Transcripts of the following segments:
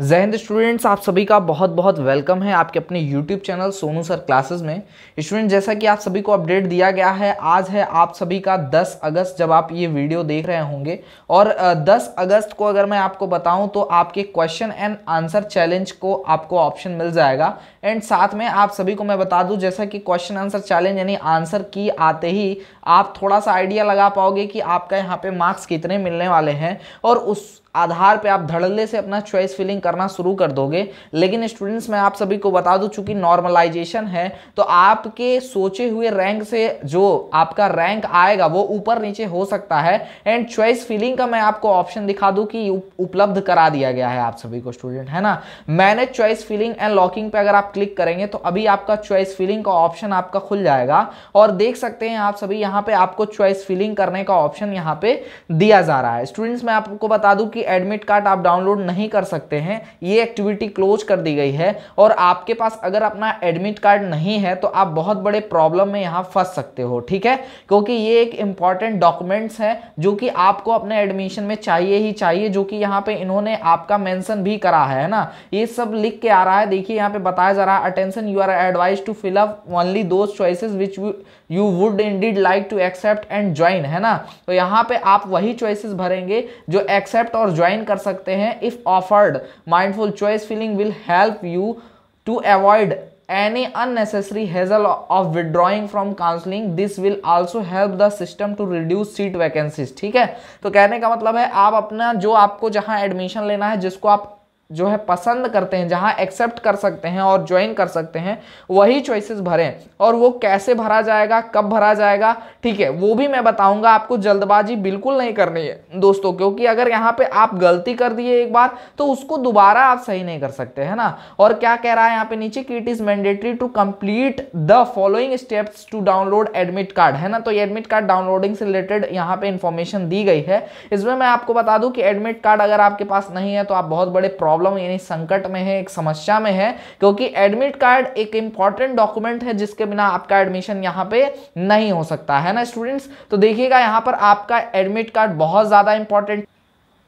जय हिंद स्टूडेंट्स आप सभी का बहुत बहुत वेलकम है आपके अपने YouTube channel Sonu sir classes में स्टूडेंट जैसा कि आप सभी को अपडेट दिया गया है आज है आप सभी का 10 अगस्त जब आप ये वीडियो देख रहे होंगे और 10 अगस्त को अगर मैं आपको बताऊं तो आपके क्वेश्चन एंड आंसर चैलेंज को आपको ऑप्शन मिल जाएगा एंड साथ में आप सभी को मैं बता दूँ जैसा कि क्वेश्चन आंसर चैलेंज यानी आंसर की आते ही आप थोड़ा सा आइडिया लगा पाओगे कि आपका यहाँ पर मार्क्स कितने मिलने वाले हैं और उस आधार पे आप धड़ल्ले से अपना चॉइस फिलिंग करना शुरू कर दोगे लेकिन स्टूडेंट्स मैं आप सभी को बता दूं चूंकि नॉर्मलाइजेशन है तो आपके सोचे हुए रैंक से जो आपका रैंक आएगा वो ऊपर नीचे हो सकता है एंड चॉइस फिलिंग का मैं आपको ऑप्शन दिखा दूं कि उपलब्ध करा दिया गया है आप सभी को स्टूडेंट है ना manage choice filling and locking पे अगर आप क्लिक करेंगे तो अभी आपका चॉइस फिलिंग का ऑप्शन आपका खुल जाएगा और देख सकते हैं आप सभी यहाँ पे आपको चॉइस फिलिंग करने का ऑप्शन यहाँ पे दिया जा रहा है स्टूडेंट्स मैं आपको बता दूं कि एडमिट कार्ड आप डाउनलोड नहीं कर सकते हैं हैं ये एक्टिविटी क्लोज कर दी गई है और आपके पास अगर अपना एडमिट कार्ड नहीं है तो आप बहुत बड़े प्रॉब्लम में यहाँ फंस सकते हो ठीक है क्योंकि ये एक इंपॉर्टेंट डॉक्यूमेंट्स है जो कि आपको अपने एडमिशन में चाहिए ही चाहिए जो कि यहाँ पे इन्होंने आपका मैंसन भी करा है ना ये सब लिख के आ रहा है देखिए यहाँ पे बताया जा रहा है attention you are advised to fill up only those choices which you would indeed like to accept and join है ना तो यहाँ पे आप वही चॉइसिस भरेंगे जो एक्सेप्ट और ज्वाइन कर सकते हैं if offered mindful choice filling will help you to avoid any unnecessary hassle of withdrawing from counseling this will also help the system to reduce seat vacancies ठीक है तो कहने का मतलब है आप अपना जो आपको जहां एडमिशन लेना है जिसको आप जो है पसंद करते हैं जहां एक्सेप्ट कर सकते हैं और ज्वाइन कर सकते हैं वही चॉइसेस भरें और वो कैसे भरा जाएगा कब भरा जाएगा ठीक है वो भी मैं बताऊंगा आपको जल्दबाजी बिल्कुल नहीं करनी है दोस्तों क्योंकि अगर यहाँ पे आप गलती कर दिए एक बार तो उसको दोबारा आप सही नहीं कर सकते है ना और क्या कह रहा है यहाँ पे नीचे कि it is mandatory to complete the following steps to download admit card है ना तो एडमिट कार्ड डाउनलोडिंग से रिलेटेड यहाँ पे इंफॉर्मेशन दी गई है इसमें मैं आपको बता दू कि एडमिट कार्ड अगर आपके पास नहीं है तो आप बहुत बड़े प्रॉब्लम प्रॉब्लम यानी संकट में है एक समस्या में है क्योंकि एडमिट कार्ड एक इंपॉर्टेंट डॉक्यूमेंट है जिसके बिना आपका एडमिशन यहाँ पे नहीं हो सकता है ना स्टूडेंट्स तो देखिएगा यहाँ पर आपका एडमिट कार्ड बहुत ज़्यादा इंपॉर्टेंट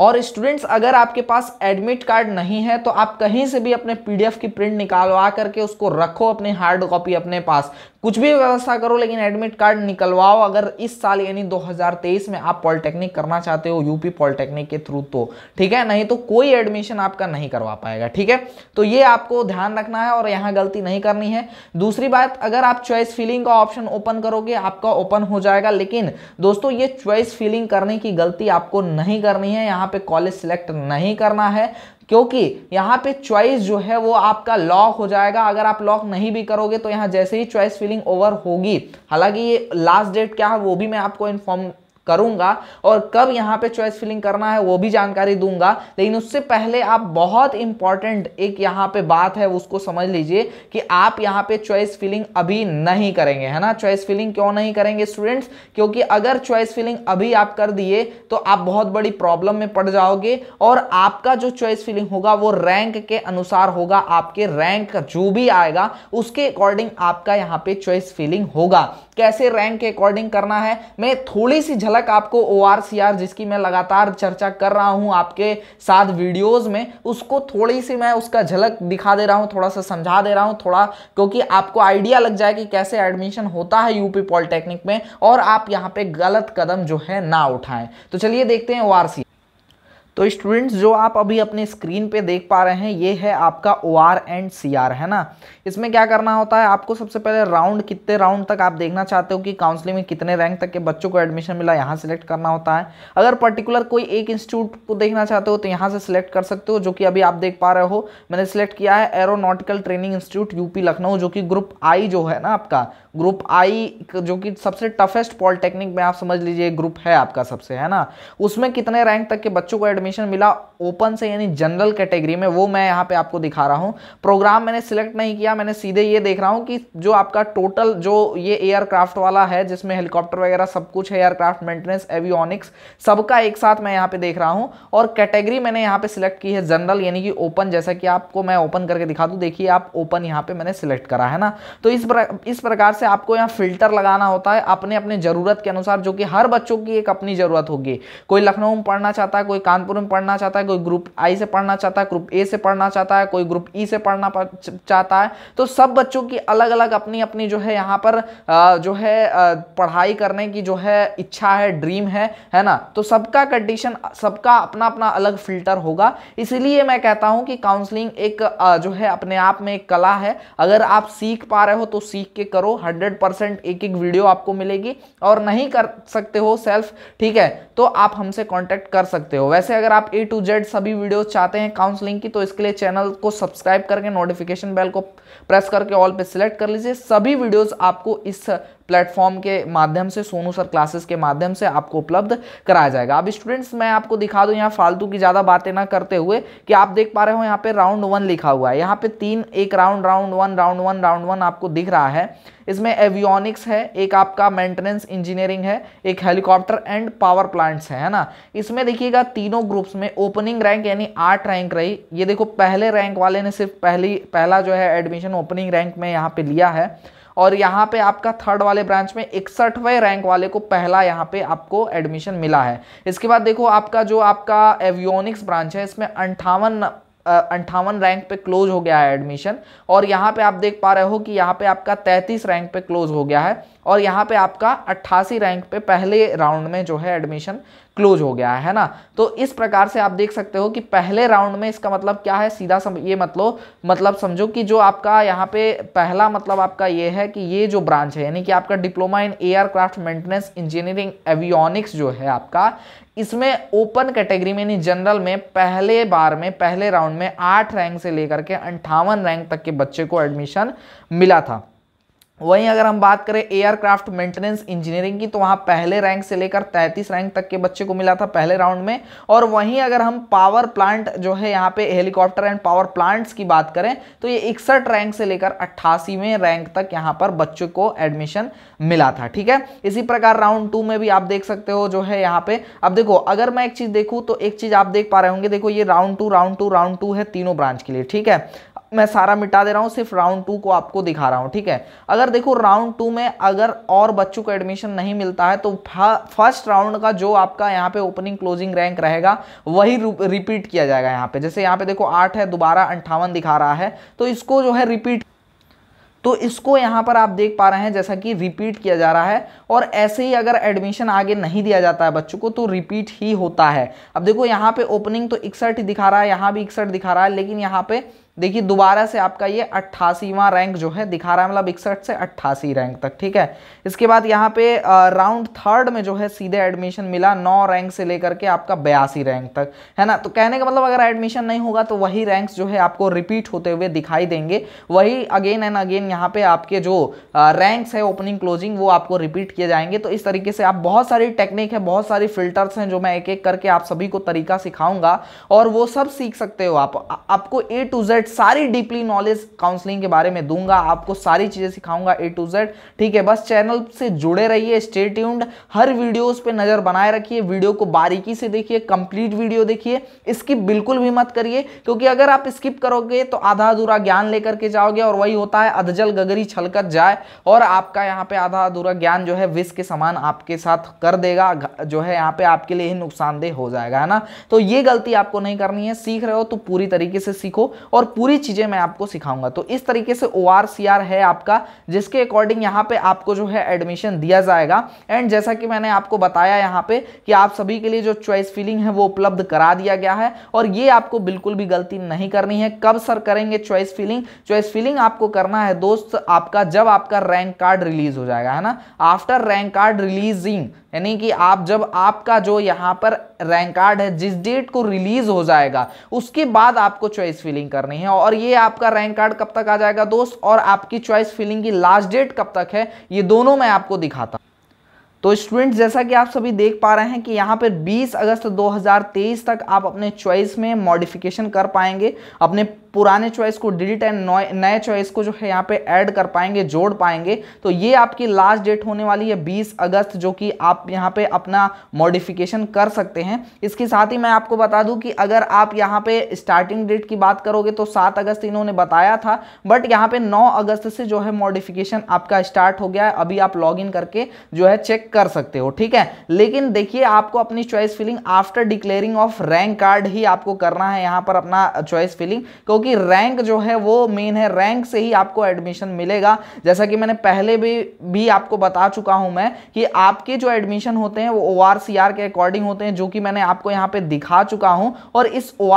और स्टूडेंट्स अगर आपके पास एडमिट कार्ड नहीं है तो आप कहीं से भी अपने पीडीएफ की प्रिंट निकालवा करके उसको रखो अपने हार्ड कॉपी अपने पास कुछ भी व्यवस्था करो लेकिन एडमिट कार्ड निकलवाओ अगर इस साल यानी 2023 में आप पॉलिटेक्निक करना चाहते हो यूपी पॉलिटेक्निक के थ्रू तो ठीक है नहीं तो कोई एडमिशन आपका नहीं करवा पाएगा ठीक है तो ये आपको ध्यान रखना है और यहाँ गलती नहीं करनी है दूसरी बात अगर आप चॉइस फिलिंग का ऑप्शन ओपन करोगे आपका ओपन हो जाएगा लेकिन दोस्तों ये चॉइस फिलिंग करने की गलती आपको नहीं करनी है यहाँ पे कॉलेज सिलेक्ट नहीं करना है क्योंकि यहाँ पे चॉइस जो है वो आपका लॉक हो जाएगा अगर आप लॉक नहीं भी करोगे तो यहाँ जैसे ही चॉइस फिलिंग ओवर होगी हालांकि ये लास्ट डेट क्या है वो भी मैं आपको इन्फॉर्म करूंगा और कब यहाँ पे चॉइस फिलिंग करना है वो भी जानकारी दूंगा लेकिन उससे पहले आप बहुत इंपॉर्टेंट एक यहाँ पे बात है उसको समझ लीजिए कि आप यहाँ पे चॉइस फिलिंग अभी नहीं करेंगे है ना चॉइस फिलिंग क्यों नहीं करेंगे स्टूडेंट्स क्योंकि अगर चॉइस फिलिंग अभी आप कर दिए तो आप बहुत बड़ी प्रॉब्लम में पड़ जाओगे और आपका जो चॉइस फिलिंग होगा वो रैंक के अनुसार होगा आपके रैंक जो भी आएगा उसके अकॉर्डिंग आपका यहाँ पे चॉइस फिलिंग होगा कैसे रैंक के अकॉर्डिंग करना है मैं थोड़ी सी झलक झलक आपको ओ जिसकी मैं लगातार चर्चा कर रहा हूँ आपके साथ वीडियोस में उसको थोड़ी सी मैं उसका झलक दिखा दे रहा हूँ थोड़ा सा समझा दे रहा हूँ थोड़ा क्योंकि आपको आइडिया लग जाए कि कैसे एडमिशन होता है यूपी पॉलिटेक्निक में और आप यहाँ पे गलत कदम जो है ना उठाएं तो चलिए देखते हैं ओ तो स्टूडेंट्स जो आप अभी अपने स्क्रीन पे देख पा रहे हैं ये है आपका O R and C R है ना इसमें क्या करना होता है आपको सबसे पहले राउंड कितने राउंड तक आप देखना चाहते हो कि काउंसलिंग में कितने रैंक तक के बच्चों को एडमिशन मिला यहाँ सेलेक्ट करना होता है अगर पर्टिकुलर कोई एक इंस्टीट्यूट को देखना चाहते हो तो यहाँ से सिलेक्ट कर सकते हो जो कि अभी आप देख पा रहे हो मैंने सिलेक्ट किया है aeronautical training institute UP Lucknow जो कि ग्रुप आई जो है ना आपका ग्रुप आई जो कि सबसे टफेस्ट पॉलिटेक्निक में आप समझ लीजिए ग्रुप है आपका सबसे है ना उसमें कितने रैंक तक के बच्चों को एडमिशन परमिशन मिला ओपन से यानी जनरल कैटेगरी में वो मैं यहाँ पे आपको दिखा रहा हूँ प्रोग्राम मैंने सिलेक्ट नहीं किया मैंने सीधे ये देख रहा हूँ कि जो आपका टोटल जो ये एयरक्राफ्ट वाला है जिसमें हेलीकॉप्टर वगैरह सब कुछ है एयरक्राफ्ट मेंटेनेंस एवियोनिक्स सबका एक साथ मैं यहाँ पे देख रहा हूँ और कैटेगरी मैंने यहाँ पे सिलेक्ट की है जनरल यानी कि ओपन जैसा कि आपको मैं ओपन करके दिखा दूँ देखिए आप ओपन यहाँ पे मैंने सिलेक्ट करा है ना तो इस इस प्रकार से आपको यहाँ फिल्टर लगाना होता है अपने अपने ज़रूरत के अनुसार जो कि हर बच्चों की एक अपनी ज़रूरत होगी कोई लखनऊ में पढ़ना चाहता है कोई कानपुर ग्रुप में पढ़ना चाहता है कोई ग्रुप आई से पढ़ना चाहता है ग्रुप ए से पढ़ना चाहता है कोई ग्रुप ई e से पढ़ना चाहता है तो सब बच्चों की अलग अलग अपनी अपनी जो है यहाँ पर जो है पढ़ाई करने की जो है इच्छा है ड्रीम है है ना तो सबका कंडीशन सबका अपना अपना अलग फिल्टर होगा इसीलिए मैं कहता हूँ कि काउंसलिंग एक जो है अपने आप में एक कला है अगर आप सीख पा रहे हो तो सीख के करो हंड्रेड एक एक वीडियो आपको मिलेगी और नहीं कर सकते हो सेल्फ ठीक है तो आप हमसे कॉन्टेक्ट कर सकते हो वैसे अगर अगर आप ए टू जेड सभी वीडियो चाहते हैं काउंसलिंग की तो इसके लिए चैनल को सब्सक्राइब करके नोटिफिकेशन बेल को प्रेस करके ऑल पे सिलेक्ट कर लीजिए सभी वीडियोस आपको इस प्लेटफॉर्म के माध्यम से सोनू सर क्लासेस के माध्यम से आपको उपलब्ध कराया जाएगा अब स्टूडेंट्स मैं आपको दिखा दूँ यहाँ फालतू की ज़्यादा बातें ना करते हुए कि आप देख पा रहे हो यहाँ पे राउंड वन लिखा हुआ है यहाँ पे तीन एक round round one round one round one आपको दिख रहा है इसमें एवियोनिक्स है एक आपका मेंटेनेंस इंजीनियरिंग है एक हेलीकॉप्टर एंड पावर प्लांट्स है, है ना इसमें देखिएगा तीनों ग्रुप्स में ओपनिंग रैंक यानी आठ रैंक रही ये देखो पहले रैंक वाले ने सिर्फ पहली पहला जो है एडमिशन ओपनिंग रैंक में यहाँ पे लिया है और यहाँ पे आपका थर्ड वाले ब्रांच में इकसठवें रैंक वाले को पहला यहाँ पे आपको एडमिशन मिला है इसके बाद देखो आपका जो आपका एवियोनिक्स ब्रांच है इसमें अंठावन अंठावन रैंक पे क्लोज हो गया है एडमिशन और यहाँ पे आप देख पा रहे हो कि यहाँ पे आपका तैंतीस रैंक पे क्लोज हो गया है और यहाँ पे आपका अट्ठासी रैंक पे पहले राउंड में जो है एडमिशन क्लोज हो गया है ना तो इस प्रकार से आप देख सकते हो कि पहले राउंड में इसका मतलब क्या है सीधा सम ये मतलब मतलब समझो कि जो आपका यहाँ पे पहला मतलब आपका ये है कि ये जो ब्रांच है यानी कि आपका diploma in aircraft maintenance engineering avionics जो है आपका इसमें ओपन कैटेगरी में यानी जनरल में पहले बार में पहले राउंड में आठ रैंक से लेकर के अंठावन रैंक तक के बच्चे को एडमिशन मिला था वहीं अगर हम बात करें एयरक्राफ्ट मेंटेनेंस इंजीनियरिंग की तो वहाँ पहले रैंक से लेकर 33 रैंक तक के बच्चे को मिला था पहले राउंड में और वहीं अगर हम पावर प्लांट जो है यहाँ पे हेलीकॉप्टर एंड पावर प्लांट्स की बात करें तो ये इकसठ रैंक से लेकर अट्ठासीवें रैंक तक यहाँ पर बच्चों को एडमिशन मिला था ठीक है इसी प्रकार राउंड टू में भी आप देख सकते हो जो है यहाँ पे अब देखो अगर मैं एक चीज़ देखूँ तो एक चीज़ आप देख पा रहे होंगे देखो ये round two round two round two है तीनों ब्रांच के लिए ठीक है मैं सारा मिटा दे रहा हूँ सिर्फ राउंड टू को आपको दिखा रहा हूँ ठीक है अगर अगर देखो राउंड टू में अगर और बच्चों को एडमिशन नहीं मिलता है तो फर्स्ट राउंड का जो आपका यहाँ पे ओपनिंग क्लोजिंग रैंक रहेगा वही रिपीट किया जाएगा यहाँ पे जैसे यहाँ पे देखो आठ है दोबारा अंठावन दिखा रहा है तो इसको जो है रिपीट तो इसको यहाँ पर आप देख पा रहे हैं जैसा कि रिपीट किया जा रहा है और ऐसे ही अगर एडमिशन आगे नहीं दिया जाता है बच्चों को तो रिपीट ही होता है अब देखो यहाँ पे ओपनिंग तो इकसठ दिखा रहा है यहाँ भी इकसठ दिखा रहा है लेकिन यहाँ पे देखिए दोबारा से आपका ये अट्ठासीवा रैंक जो है दिखा रहा है मतलब इकसठ से अट्ठासी रैंक तक ठीक है इसके बाद यहाँ पे राउंड थर्ड में जो है सीधे एडमिशन मिला नौ रैंक से लेकर के आपका बयासी रैंक तक है ना तो कहने का मतलब अगर एडमिशन नहीं होगा तो वही रैंक्स जो है आपको रिपीट होते हुए दिखाई देंगे वही अगेन एंड अगेन यहाँ पे आपके जो रैंक्स है ओपनिंग क्लोजिंग वो आपको रिपीट किए जाएंगे तो इस तरीके से आप बहुत सारी टेक्निक है बहुत सारी फिल्टर्स हैं जो मैं एक एक करके आप सभी को तरीका सिखाऊंगा और वो सब सीख सकते हो आप आपको ए टू जेड जेड सारी डीपली नॉलेज काउंसलिंग के बारे में दूंगा आपको सारी चीज़ें सिखाऊंगा ए टू जेड ठीक है बस चैनल से जुड़े रहिए स्टे ट्यून्ड हर वीडियोस पे नज़र बनाए रखिए वीडियो को बारीकी से देखिए कंप्लीट वीडियो देखिए स्किप बिल्कुल भी मत करिए क्योंकि अगर आप स्किप करोगे तो आधा अधूरा ज्ञान लेकर के जाओगे और वही होता है अधजल गगरी छलकर जाए और आपका यहाँ पे आधा अधूरा ज्ञान जो है विश्व के समान आपके साथ कर देगा जो है यहाँ पे आपके लिए ही नुकसानदेह हो जाएगा है ना तो ये गलती आपको नहीं करनी है सीख रहे हो तो पूरी तरीके से सीखो और पूरी चीज़ें मैं आपको सिखाऊंगा तो इस तरीके से ओ है आपका जिसके अकॉर्डिंग यहाँ पे आपको जो है एडमिशन दिया जाएगा एंड जैसा कि मैंने आपको बताया यहाँ पे कि आप सभी के लिए जो चॉइस फिलिंग है वो उपलब्ध करा दिया गया है और ये आपको बिल्कुल भी गलती नहीं करनी है कब सर करेंगे चॉइस फिलिंग चॉइस फिलिंग आपको करना है दोस्त आपका जब आपका रैंक कार्ड रिलीज हो जाएगा है ना आफ्टर रैंक कार्ड रिलीजिंग यानी कि आप जब आपका जो यहाँ पर रैंक कार्ड है जिस डेट को रिलीज हो जाएगा उसके बाद आपको चॉइस फिलिंग करनी है और ये आपका रैंक कार्ड कब तक आ जाएगा दोस्त और आपकी चॉइस फिलिंग की लास्ट डेट कब तक है ये दोनों मैं आपको दिखाता तो स्टूडेंट जैसा कि आप सभी देख पा रहे हैं कि यहाँ पर 20 अगस्त 2023 तक आप अपने चॉइस में मॉडिफिकेशन कर पाएंगे अपने पुराने चॉइस को डिलीट एंड नए चॉइस को जो है यहाँ पे ऐड कर पाएंगे जोड़ पाएंगे तो ये आपकी लास्ट डेट होने वाली है 20 अगस्त जो कि आप यहाँ पे अपना मॉडिफिकेशन कर सकते हैं इसके साथ ही मैं आपको बता दूं कि अगर आप यहाँ पे स्टार्टिंग डेट की बात करोगे तो सात अगस्त इन्होंने बताया था बट यहाँ पे नौ अगस्त से जो है मॉडिफिकेशन आपका स्टार्ट हो गया है अभी आप लॉग करके जो है चेक कर सकते हो ठीक है लेकिन देखिए आपको अपनी choice filling after declaring of rank card ही आपको करना है यहाँ पर अपना चॉइस फिलिंग क्योंकि रैंक जो है वो मेन है रैंक से ही आपको एडमिशन मिलेगा जैसा कि मैंने पहले भी भी आपको बता चुका हूं मैं कि आपके जो एडमिशन होते हैं वो ओ के अकॉर्डिंग होते हैं जो कि मैंने आपको यहाँ पे दिखा चुका हूं और इस ओ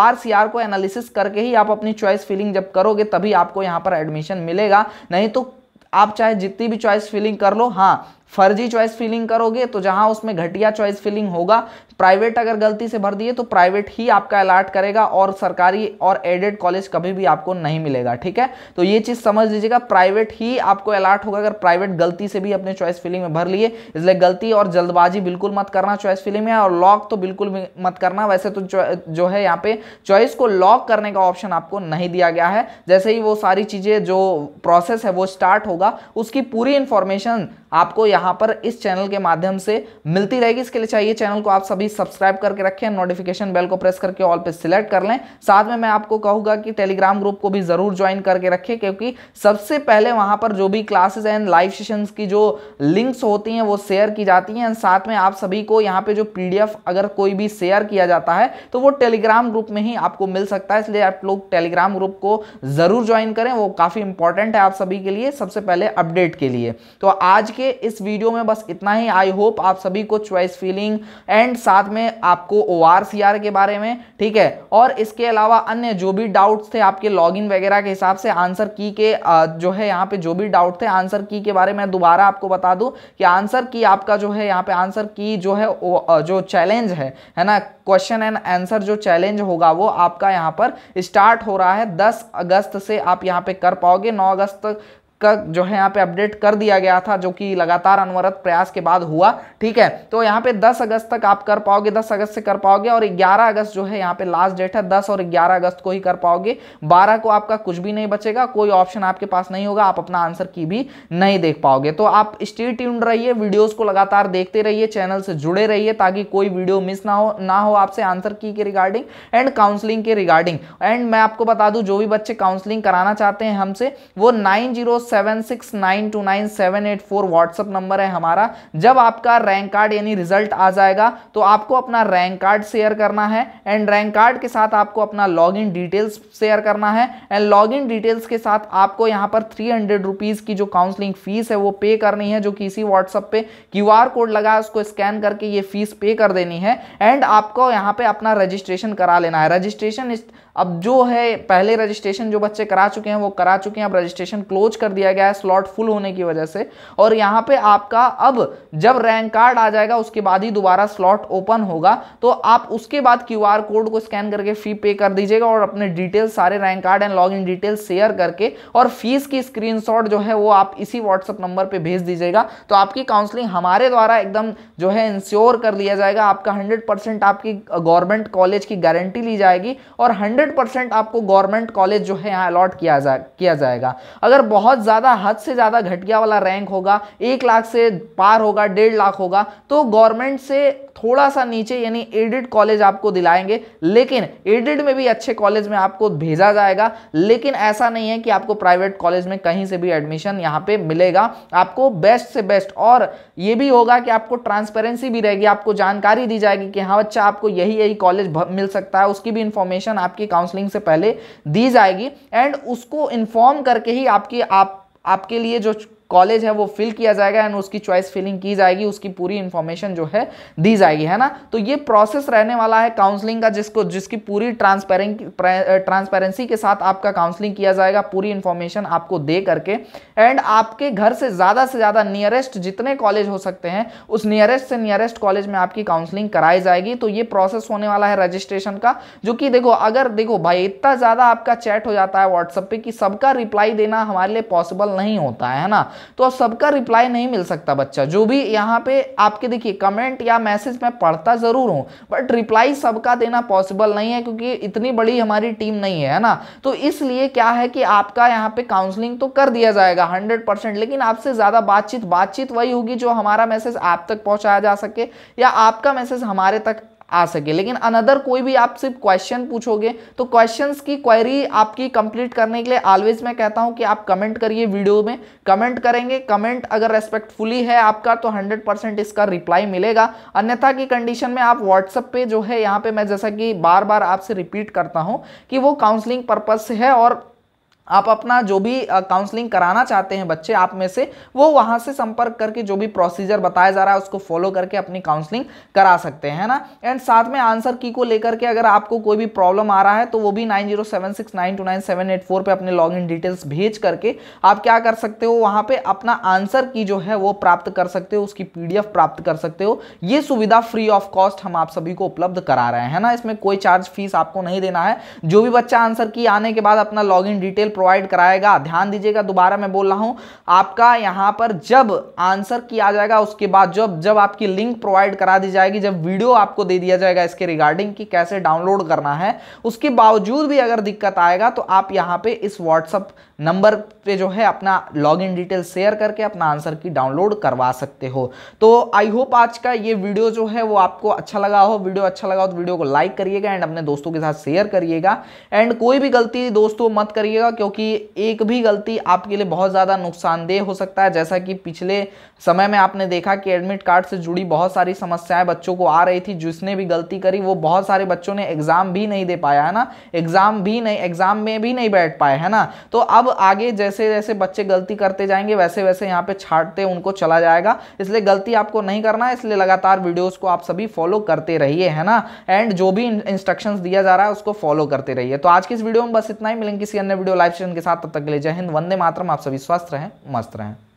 को एनालिसिस करके ही आप अपनी चॉइस फिलिंग जब करोगे तभी आपको यहाँ पर एडमिशन मिलेगा नहीं तो आप चाहे जितनी भी चॉइस फिलिंग कर लो हाँ फर्जी चॉइस फिलिंग करोगे तो जहां उसमें घटिया चॉइस फिलिंग होगा प्राइवेट अगर गलती से भर दिए तो प्राइवेट ही आपका अलाट करेगा और सरकारी और एडेड कॉलेज कभी भी आपको नहीं मिलेगा ठीक है तो ये चीज़ समझ लीजिएगा प्राइवेट ही आपको अलाट होगा अगर प्राइवेट गलती से भी अपने चॉइस फिलिंग में भर लिए इसलिए गलती और जल्दबाजी बिल्कुल मत करना चॉइस फिलिंग में और लॉक तो बिल्कुल मत करना वैसे तो जो है यहाँ पे चॉइस को लॉक करने का ऑप्शन आपको नहीं दिया गया है जैसे ही वो सारी चीज़ें जो प्रोसेस है वो स्टार्ट होगा उसकी पूरी इंफॉर्मेशन आपको यहां पर इस चैनल के माध्यम से मिलती रहेगी इसके लिए चाहिए चैनल को आप सभी सब्सक्राइब करके रखें नोटिफिकेशन बेल को प्रेस करके ऑल पे सिलेक्ट कर लें साथ में मैं आपको कहूंगा कि टेलीग्राम ग्रुप को भी ज़रूर ज्वाइन करके रखें क्योंकि सबसे पहले वहां पर जो भी क्लासेज एंड लाइव सेशन की जो लिंक्स होती हैं वो शेयर की जाती हैं एंड साथ में आप सभी को यहाँ पे जो पी अगर कोई भी शेयर किया जाता है तो वो टेलीग्राम ग्रुप में ही आपको मिल सकता है इसलिए आप लोग टेलीग्राम ग्रुप को ज़रूर ज्वाइन करें वो काफ़ी इंपॉर्टेंट है आप सभी के लिए सबसे पहले अपडेट के लिए तो आज के इस वीडियो में बस इतना ही आई होप आप सभी को चॉइस फीलिंग एंड साथ में आपको ओ के बारे में ठीक है और इसके अलावा अन्य जो भी डाउट्स थे आपके लॉगिन वगैरह के हिसाब से आंसर की के जो है यहाँ पे जो भी डाउट थे आंसर की के बारे में दोबारा आपको बता दूँ कि आंसर की आपका जो है यहाँ पे आंसर की जो है जो चैलेंज है है ना क्वेश्चन एंड आंसर जो चैलेंज होगा वो आपका यहाँ पर स्टार्ट हो रहा है 10 अगस्त से आप यहाँ पे कर पाओगे 9 अगस्त का जो है यहाँ पे अपडेट कर दिया गया था जो कि लगातार अनवरत प्रयास के बाद हुआ ठीक है तो यहाँ पे 10 अगस्त तक आप कर पाओगे 10 अगस्त से कर पाओगे और 11 अगस्त जो है यहाँ पे लास्ट डेट है 10 और 11 अगस्त को ही कर पाओगे 12 को आपका कुछ भी नहीं बचेगा कोई ऑप्शन आपके पास नहीं होगा आप अपना आंसर की भी नहीं देख पाओगे तो आप स्टे ट्यून रहिए वीडियोज को लगातार देखते रहिए चैनल से जुड़े रहिए ताकि कोई वीडियो मिस ना हो ना हो आपसे आंसर की के रिगार्डिंग एंड काउंसलिंग के रिगार्डिंग एंड मैं आपको बता दू जो भी बच्चे काउंसलिंग कराना चाहते हैं हमसे वो nine zero seven six number है हमारा जब आपका रैंक कार्ड यानी रिजल्ट आ जाएगा तो आपको अपना रैंक कार्ड शेयर करना है एंड रैंक कार्ड के साथ आपको अपना लॉग इन डिटेल्स शेयर करना है एंड लॉग इन डिटेल्स के साथ आपको यहाँ पर थ्री हंड्रेड रुपीज़ की जो काउंसलिंग फीस है वो पे करनी है जो कि इसी व्हाट्सएप पे क्यू आर कोड लगा है उसको स्कैन करके ये फीस पे कर देनी है एंड आपको यहाँ पे अपना रजिस्ट्रेशन करा लेना है रजिस्ट्रेशन अब जो है पहले रजिस्ट्रेशन जो बच्चे करा चुके हैं वो करा चुके हैं अब रजिस्ट्रेशन क्लोज कर दिया गया है स्लॉट फुल होने की वजह से और यहाँ पे आपका अब जब रैंक कार्ड आ जाएगा उसके बाद ही दोबारा स्लॉट ओपन होगा तो आप उसके बाद क्यू कोड को स्कैन करके फ़ी पे कर दीजिएगा और अपने डिटेल्स सारे rank card and log in detail share करके और फीस की स्क्रीन जो है वो आप इसी व्हाट्सअप नंबर पर भेज दीजिएगा तो आपकी काउंसलिंग हमारे द्वारा एकदम जो है इंश्योर कर लिया जाएगा आपका हंड्रेड आपकी गवर्नमेंट कॉलेज की गारंटी ली जाएगी और हंड्रेड हंड्रेड परसेंट आपको गवर्नमेंट कॉलेज जो है यहाँ अलॉट किया जा किया जाएगा अगर बहुत ज़्यादा हद से ज़्यादा घटिया वाला रैंक होगा एक लाख से पार होगा डेढ़ लाख होगा तो गवर्नमेंट से थोड़ा सा नीचे यानी एडिड कॉलेज आपको दिलाएंगे लेकिन एडिड में भी अच्छे कॉलेज में आपको भेजा जाएगा लेकिन ऐसा नहीं है कि आपको प्राइवेट कॉलेज में कहीं से भी एडमिशन यहाँ पे मिलेगा आपको बेस्ट से बेस्ट और ये भी होगा कि आपको ट्रांसपेरेंसी भी रहेगी आपको जानकारी दी जाएगी कि हाँ बच्चा आपको यही यही कॉलेज मिल सकता है उसकी भी इंफॉर्मेशन आपकी काउंसलिंग से पहले दी जाएगी एंड उसको इन्फॉर्म करके ही आपकी आप आपके लिए जो कॉलेज है वो फिल किया जाएगा एंड उसकी चॉइस फिलिंग की जाएगी उसकी पूरी इन्फॉर्मेशन जो है दी जाएगी है ना तो ये प्रोसेस रहने वाला है काउंसलिंग का जिसको जिसकी पूरी ट्रांसपेरेंसी के साथ आपका काउंसलिंग किया जाएगा पूरी इन्फॉर्मेशन आपको दे करके एंड आपके घर से ज़्यादा से ज़्यादा नियरेस्ट जितने कॉलेज हो सकते हैं उस नियरेस्ट से नियरेस्ट कॉलेज में आपकी काउंसलिंग कराई जाएगी तो ये प्रोसेस होने वाला है रजिस्ट्रेशन का जो कि देखो अगर देखो भाई इतना ज़्यादा आपका चैट हो जाता है व्हाट्सएप पे कि सबका रिप्लाई देना हमारे लिए पॉसिबल नहीं होता है ना तो सबका रिप्लाई नहीं मिल सकता बच्चा जो भी यहाँ पे आपके देखिए कमेंट या मैसेज मैं पढ़ता ज़रूर हूँ बट रिप्लाई सबका देना पॉसिबल नहीं है क्योंकि इतनी बड़ी हमारी टीम नहीं है ना तो इसलिए क्या है कि आपका यहाँ पे काउंसलिंग तो कर दिया जाएगा हंड्रेड लेकिन आपसे ज़्यादा बातचीत बातचीत वही होगी जो हमारा मैसेज आप तक पहुँचाया जा सके या आपका मैसेज हमारे तक आ सके लेकिन अनदर कोई भी आप सिर्फ क्वेश्चन पूछोगे तो क्वेश्चन की क्वेरी आपकी कंप्लीट करने के लिए ऑलवेज मैं कहता हूँ कि आप कमेंट करिए वीडियो में कमेंट करेंगे कमेंट अगर रेस्पेक्टफुली है आपका तो हंड्रेड इसका रिप्लाई मिलेगा अन्यथा की कंडीशन में आप व्हाट्सअप पे जो है यहाँ पे मैं जैसा कि बार बार आपसे रिपीट करता हूँ कि वो काउंसलिंग पर्पज से है और आप अपना जो भी काउंसलिंग कराना चाहते हैं बच्चे आप में से वो वहाँ से संपर्क करके जो भी प्रोसीजर बताया जा रहा है उसको फॉलो करके अपनी काउंसलिंग करा सकते हैं ना एंड साथ में आंसर की को लेकर के अगर आपको कोई भी प्रॉब्लम आ रहा है तो वो भी nine zero seven six nine two nine seven eight four पर अपने लॉग इन डिटेल्स भेज करके आप क्या कर सकते हो वहाँ पर अपना आंसर की जो है वो प्राप्त कर सकते हो उसकी पी प्राप्त कर सकते हो ये सुविधा फ्री ऑफ कॉस्ट हम आप सभी को उपलब्ध करा रहे हैं ना इसमें कोई चार्ज फीस आपको नहीं देना है जो भी बच्चा आंसर की आने के बाद अपना लॉग इन डिटेल प्रोवाइड कराएगा ध्यान दीजिएगा दोबारा मैं बोल रहा हूँ आपका यहाँ पर जब आंसर किया जाएगा उसके बाद जब जब आपकी लिंक प्रोवाइड करा दी जाएगी जब वीडियो आपको दे दिया जाएगा इसके रिगार्डिंग कि कैसे डाउनलोड करना है उसके बावजूद भी अगर दिक्कत आएगा तो आप यहाँ पे इस व्हाट्सअप नंबर पे जो है अपना लॉगिन डिटेल शेयर करके अपना आंसर की डाउनलोड करवा सकते हो तो आई होप आज का ये वीडियो जो है वो आपको अच्छा लगा हो वीडियो अच्छा लगा हो तो वीडियो को लाइक करिएगा एंड अपने दोस्तों के साथ शेयर करिएगा एंड कोई भी गलती दोस्तों मत करिएगा क्योंकि कि एक भी गलती आपके लिए बहुत ज़्यादा नुकसानदेह हो सकता है जैसा कि पिछले समय में आपने देखा कि एडमिट कार्ड से जुड़ी बहुत सारी समस्याएं बच्चों को आ रही थी जिसने भी गलती करी वो बहुत सारे बच्चों ने एग्ज़ाम भी नहीं दे पाया है ना एग्ज़ाम भी नहीं एग्ज़ाम में भी नहीं बैठ पाए है ना तो अब आगे जैसे जैसे बच्चे गलती करते जाएंगे वैसे वैसे यहाँ पर छाटते उनको चला जाएगा इसलिए गलती आपको नहीं करना है इसलिए लगातार वीडियोज़ को आप सभी फॉलो करते रहिए है ना एंड जो भी इंस्ट्रक्शंस दिया जा रहा है उसको फॉलो करते रहिए तो आज की इस वीडियो में बस इतना ही मिलेंगे किसी अन्य वीडियो लाइव लाइव से के साथ तब तक के लिए जय हिंद वंदे मातरम आप सभी स्वस्थ रहें मस्त रहें